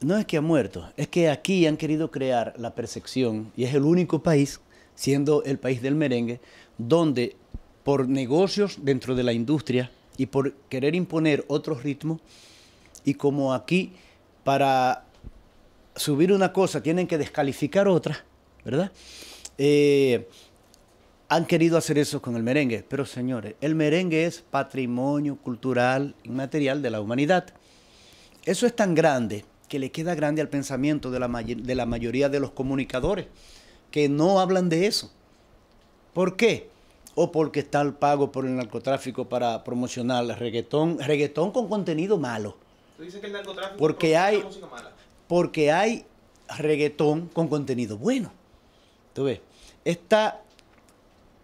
no es que ha muerto, es que aquí han querido crear la percepción, y es el único país, siendo el país del merengue, donde por negocios dentro de la industria y por querer imponer otros ritmos, y como aquí para subir una cosa tienen que descalificar otra, ¿verdad? Eh, han querido hacer eso con el merengue, pero señores, el merengue es patrimonio cultural inmaterial de la humanidad. Eso es tan grande que le queda grande al pensamiento de la, mayoría de los comunicadores, que no hablan de eso. ¿Por qué? O porque está el pago por el narcotráfico para promocionar reggaetón, reggaetón con contenido malo. ¿Tú dices que el narcotráfico porque hay, Porque hay reggaetón con contenido bueno. ¿Tú ves? Está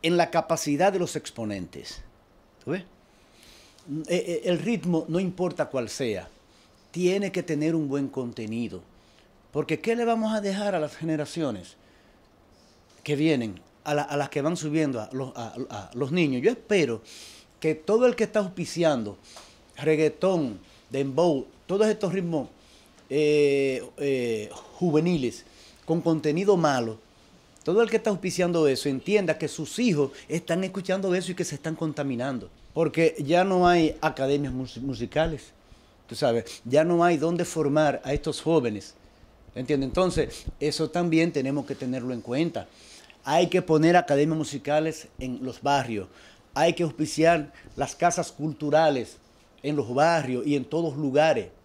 en la capacidad de los exponentes. ¿Tú ves? Eh, eh, el ritmo no importa cuál sea, tiene que tener un buen contenido. Porque ¿qué le vamos a dejar a las generaciones que vienen, a, las que van subiendo, a los, niños? Yo espero que todo el que está auspiciando reggaetón, dembow, todos estos ritmos eh, eh, juveniles con contenido malo, todo el que está auspiciando eso entienda que sus hijos están escuchando eso y que se están contaminando. Porque ya no hay academias musicales tú sabes, ya no hay dónde formar a estos jóvenes. ¿Entiendes? Entonces, eso también tenemos que tenerlo en cuenta. Hay que poner academias musicales en los barrios. Hay que auspiciar las casas culturales en los barrios y en todos lugares.